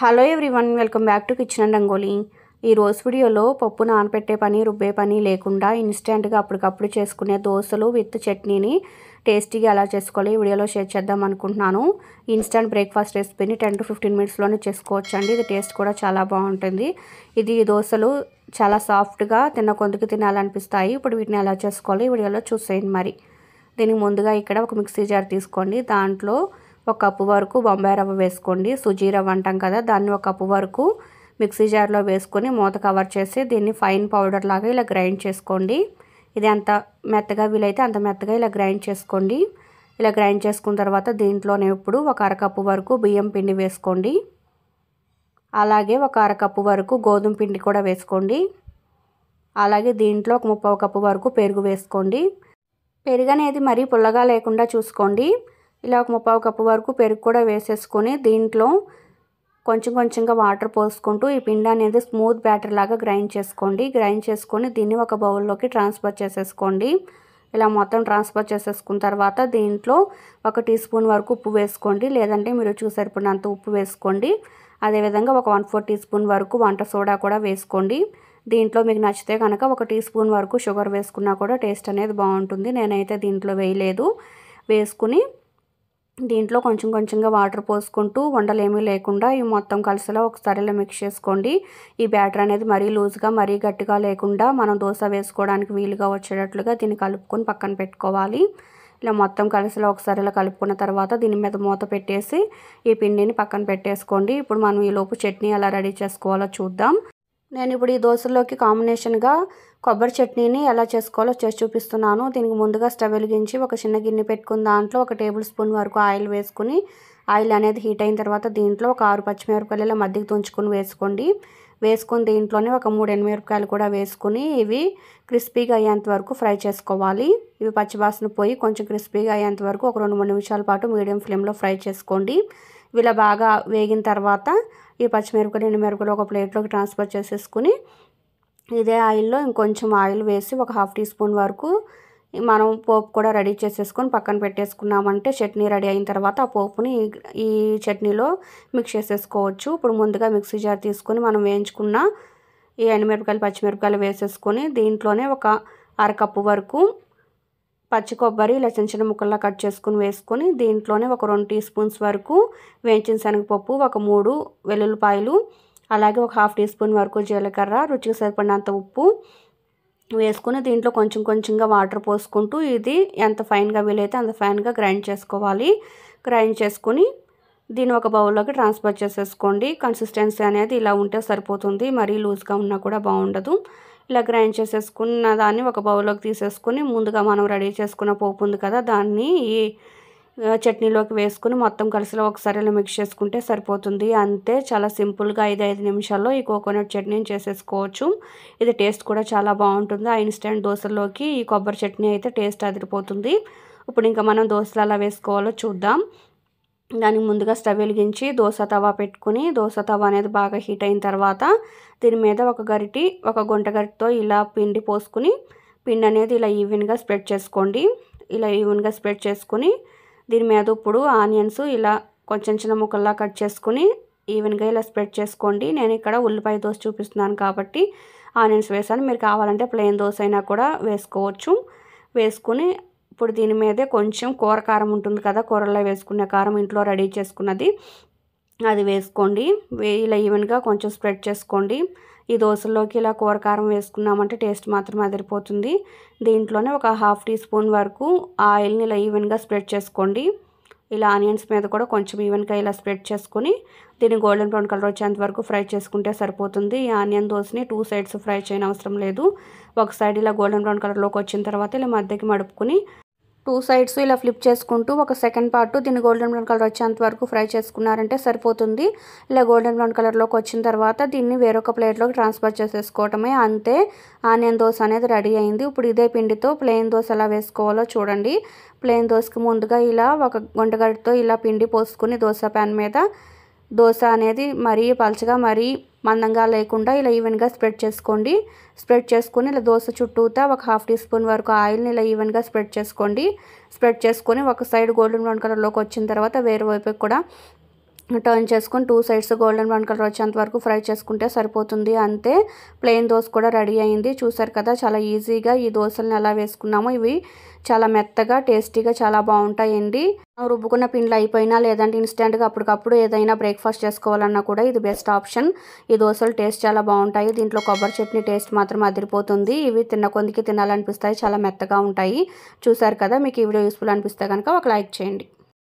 hello everyone welcome back to kitchen and Rangoli ఈ రోజు వీడియోలో పప్పు నానపెట్టే పని రుబ్బే పని లేకుండా ఇన్స్టెంట్గా అప్పటికప్పుడు చేసుకునే దోశలు విత్ చట్నీని టేస్టీగా ఎలా చేసుకోవాలి ఈ వీడియోలో షేర్ చేద్దాం అనుకుంటున్నాను ఇన్స్టెంట్ బ్రేక్ఫాస్ట్ రెసిపీని టెన్ టు ఫిఫ్టీన్ మినిట్స్లోనే చేసుకోవచ్చు అండి ఇది టేస్ట్ కూడా చాలా బాగుంటుంది ఇది దోశలు చాలా సాఫ్ట్గా తిన్న కొందుకు తినాలనిపిస్తాయి ఇప్పుడు వీటిని ఎలా చేసుకోవాలి ఈ వీడియోలో చూసేయండి మరి దీనికి ముందుగా ఇక్కడ ఒక మిక్సీ జార్ తీసుకోండి దాంట్లో ఒక కప్పు వరకు బొంబాయి రవ్వ వేసుకోండి సుజీ రవ్వ అంటాం కదా దాన్ని ఒక కప్పు వరకు మిక్సీ జార్లో వేసుకొని మూత కవర్ చేసి దీన్ని ఫైన్ పౌడర్ లాగా ఇలా గ్రైండ్ చేసుకోండి ఇది ఎంత మెత్తగా వీలైతే అంత మెత్తగా ఇలా గ్రైండ్ చేసుకోండి ఇలా గ్రైండ్ చేసుకున్న తర్వాత దీంట్లోనే ఇప్పుడు ఒక అరకప్పు వరకు బియ్యం పిండి వేసుకోండి అలాగే ఒక అరకప్పు వరకు గోధుమ పిండి కూడా వేసుకోండి అలాగే దీంట్లో ఒక ముప్పై కప్పు వరకు పెరుగు వేసుకోండి పెరుగు అనేది మరీ పుల్లగా లేకుండా చూసుకోండి ఇలా ఒక ముప్పావు కప్పు వరకు పెరుగు కూడా వేసేసుకొని దీంట్లో కొంచెం కొంచెంగా వాటర్ పోసుకుంటూ ఈ పిండి అనేది స్మూత్ బ్యాటర్ లాగా గ్రైండ్ చేసుకోండి గ్రైండ్ చేసుకొని దీన్ని ఒక బౌల్లోకి ట్రాన్స్ఫర్ చేసేసుకోండి ఇలా మొత్తం ట్రాన్స్ఫర్ చేసేసుకున్న తర్వాత దీంట్లో ఒక టీ స్పూన్ వరకు ఉప్పు వేసుకోండి లేదంటే మీరు రుచికి సరిపడినంత ఉప్పు వేసుకోండి అదేవిధంగా ఒక వన్ ఫోర్ టీ స్పూన్ వరకు వంట సోడా కూడా వేసుకోండి దీంట్లో మీకు నచ్చితే కనుక ఒక టీ స్పూన్ వరకు షుగర్ వేసుకున్నా కూడా టేస్ట్ అనేది బాగుంటుంది నేనైతే దీంట్లో వేయలేదు వేసుకుని దీంట్లో కొంచెం కొంచెంగా వాటర్ పోసుకుంటూ ఏమీ లేకుండా ఈ మొత్తం కలిసిలో ఒకసారి ఇలా మిక్స్ చేసుకోండి ఈ బ్యాటర్ అనేది మరీ లూజ్గా మరీ గట్టిగా లేకుండా మనం దోశ వేసుకోవడానికి వీలుగా వచ్చేటట్లుగా దీన్ని కలుపుకొని పక్కన పెట్టుకోవాలి ఇలా మొత్తం కలిసిలో ఒకసారి ఇలా కలుపుకున్న తర్వాత దీని మీద మూత పెట్టేసి ఈ పిండిని పక్కన పెట్టేసుకోండి ఇప్పుడు మనం ఈలోపు చట్నీ ఎలా రెడీ చేసుకోవాలో చూద్దాం నేను ఇప్పుడు ఈ దోశలోకి కాంబినేషన్గా కొబ్బరి చట్నీని ఎలా చేసుకోవాలో చేసి చూపిస్తున్నాను దీనికి ముందుగా స్టవ్ వెలిగించి ఒక చిన్న గిన్నె పెట్టుకున్న దాంట్లో ఒక టేబుల్ స్పూన్ వరకు ఆయిల్ వేసుకుని ఆయిల్ అనేది హీట్ అయిన తర్వాత దీంట్లో ఒక ఆరు పచ్చిమిరపకాయల మధ్యకి తుంచుకొని వేసుకోండి వేసుకుని దీంట్లోనే ఒక మూడు ఎనిమిరపకాయలు కూడా వేసుకుని ఇవి క్రిస్పీగా అయ్యేంత వరకు ఫ్రై చేసుకోవాలి ఇవి పచ్చివాసన పోయి కొంచెం క్రిస్పీగా అయ్యేంత వరకు ఒక రెండు మూడు నిమిషాల పాటు మీడియం ఫ్లేమ్లో ఫ్రై చేసుకోండి ఇలా బాగా వేగిన తర్వాత ఈ పచ్చిమిరపకాయలు మిరపకాయలు ఒక ప్లేట్లోకి ట్రాన్స్ఫర్ చేసేసుకుని ఇదే ఆయిల్లో ఇంకొంచెం ఆయిల్ వేసి ఒక హాఫ్ టీ స్పూన్ వరకు మనం పోపు కూడా రెడీ చేసేసుకొని పక్కన పెట్టేసుకున్నామంటే చట్నీ రెడీ అయిన తర్వాత ఆ పోపుని ఈ చట్నీలో మిక్స్ చేసేసుకోవచ్చు ఇప్పుడు ముందుగా మిక్సీ జార్ తీసుకొని మనం వేయించుకున్న ఈ ఎండుమిరపకాయలు పచ్చిమిరపకాయలు వేసేసుకొని దీంట్లోనే ఒక అరకప్పు వరకు పచ్చి కొబ్బరి ఇలా చిన్న చిన్న ముక్కల్లా కట్ చేసుకుని వేసుకొని దీంట్లోనే ఒక రెండు టీ స్పూన్స్ వరకు వేయించిన శనగపప్పు ఒక మూడు వెల్లుల్లిపాయలు అలాగే ఒక హాఫ్ టీ స్పూన్ వరకు జీలకర్ర రుచికి సరిపడినంత ఉప్పు వేసుకుని దీంట్లో కొంచెం కొంచెంగా వాటర్ పోసుకుంటూ ఇది ఎంత ఫైన్గా వీలైతే అంత ఫైన్గా గ్రైండ్ చేసుకోవాలి గ్రైండ్ చేసుకుని దీన్ని ఒక బౌల్లోకి ట్రాన్స్ఫర్ చేసేసుకోండి కన్సిస్టెన్సీ అనేది ఇలా ఉంటే సరిపోతుంది మరీ లూజ్గా ఉన్నా కూడా బాగుండదు ఇలా గ్రైండ్ చేసేసుకున్న దాన్ని ఒక బౌల్లోకి తీసేసుకుని ముందుగా మనం రెడీ చేసుకున్న పోపు ఉంది కదా దాన్ని ఈ చట్నీలోకి వేసుకుని మొత్తం కలిసిలో ఒకసారి ఇలా మిక్స్ చేసుకుంటే సరిపోతుంది అంతే చాలా సింపుల్గా ఐదు ఐదు నిమిషాల్లో ఈ కోకోనట్ చట్నీని చేసేసుకోవచ్చు ఇది టేస్ట్ కూడా చాలా బాగుంటుంది ఆ ఇన్స్టెంట్ దోశల్లోకి ఈ కొబ్బరి చట్నీ అయితే టేస్ట్ అదిరిపోతుంది ఇప్పుడు ఇంకా మనం దోశలు అలా వేసుకోవాలో చూద్దాం దానికి ముందుగా స్టవ్ వెలిగించి దోశ తవా పెట్టుకుని దోశ తవ్వ అనేది బాగా హీట్ అయిన తర్వాత దీని మీద ఒక గరిటి ఒక గుంట గరిటితో ఇలా పిండి పోసుకుని పిండి అనేది ఇలా ఈవెన్గా స్ప్రెడ్ చేసుకోండి ఇలా ఈవెన్గా స్ప్రెడ్ చేసుకుని దీని మీద ఇప్పుడు ఆనియన్స్ ఇలా కొంచెం చిన్న ముక్కల్లా కట్ చేసుకుని ఈవెన్గా ఇలా స్ప్రెడ్ చేసుకోండి నేను ఇక్కడ ఉల్లిపాయ దోశ చూపిస్తున్నాను కాబట్టి ఆనియన్స్ వేసాను మీరు కావాలంటే ప్లెయిన్ దోశ అయినా కూడా వేసుకోవచ్చు వేసుకుని ఇప్పుడు దీని మీదే కొంచెం కూర కారం ఉంటుంది కదా కూరలో వేసుకునే కారం ఇంట్లో రెడీ చేసుకున్నది అది వేసుకోండి ఇలా ఈవెన్గా కొంచెం స్ప్రెడ్ చేసుకోండి ఈ దోశలోకి ఇలా కూరకారం వేసుకున్నామంటే టేస్ట్ మాత్రం అదిరిపోతుంది దీంట్లోనే ఒక హాఫ్ టీ స్పూన్ వరకు ఆయిల్ని ఇలా ఈవెన్గా స్ప్రెడ్ చేసుకోండి ఇలా ఆనియన్స్ మీద కూడా కొంచెం ఈవెన్గా ఇలా స్ప్రెడ్ చేసుకొని దీన్ని గోల్డెన్ బ్రౌన్ కలర్ వచ్చేంత వరకు ఫ్రై చేసుకుంటే సరిపోతుంది ఈ ఆనియన్ దోశని టూ సైడ్స్ ఫ్రై చేయని అవసరం లేదు ఒక సైడ్ ఇలా గోల్డెన్ బ్రౌన్ కలర్లోకి వచ్చిన తర్వాత ఇలా మధ్యకి మడుపుకొని టూ సైడ్స్ ఇలా ఫ్లిప్ చేసుకుంటూ ఒక సెకండ్ పార్ట్ దీన్ని గోల్డెన్ బ్రౌన్ కలర్ వచ్చేంత వరకు ఫ్రై చేసుకున్నారంటే సరిపోతుంది ఇలా గోల్డెన్ బ్రౌన్ కలర్లోకి వచ్చిన తర్వాత దీన్ని వేరొక ప్లేట్లోకి ట్రాన్స్ఫర్ చేసేసుకోవటమే అంతే ఆనియన్ దోశ అనేది రెడీ అయింది ఇప్పుడు ఇదే పిండితో ప్లెయిన్ దోశ ఎలా వేసుకోవాలో చూడండి ప్లెయిన్ దోశకి ముందుగా ఇలా ఒక గుంటగడితో ఇలా పిండి పోసుకుని దోశ ప్యాన్ మీద దోశ అనేది మరీ పలచగా మరీ మందంగా లేకుండా ఇలా ఈవెన్గా స్ప్రెడ్ చేసుకోండి స్ప్రెడ్ చేసుకొని ఇలా దోశ చుట్టూతా ఒక హాఫ్ టీ స్పూన్ వరకు ఆయిల్ని ఇలా ఈవెన్గా స్ప్రెడ్ చేసుకోండి స్ప్రెడ్ చేసుకొని ఒక సైడ్ గోల్డెన్ బ్రౌన్ కలర్లోకి వచ్చిన తర్వాత వేరే వైపుకి కూడా టర్న్ చేసుకొని two sides golden brown colour వచ్చేంత వరకు ఫ్రై చేసుకుంటే సరిపోతుంది అంతే ప్లెయిన్ దోశ కూడా రెడీ అయింది చూసారు కదా చాలా ఈజీగా ఈ దోశలను ఎలా వేసుకున్నామో ఇవి చాలా మెత్తగా టేస్టీగా చాలా బాగుంటాయండి రుబ్బుకున్న పిండ్లు అయిపోయినా లేదంటే ఇన్స్టెంట్గా అప్పటికప్పుడు ఏదైనా బ్రేక్ఫాస్ట్ చేసుకోవాలన్నా కూడా ఇది బెస్ట్ ఆప్షన్ ఈ దోశలు టేస్ట్ చాలా బాగుంటాయి దీంట్లో కొబ్బరి చట్నీ టేస్ట్ మాత్రం అదిరిపోతుంది ఇవి తిన్న కొందికి తినాలనిపిస్తాయి చాలా మెత్తగా ఉంటాయి చూసారు కదా మీకు ఈ వీడియో యూస్ఫుల్ అనిపిస్తే కనుక ఒక లైక్ చేయండి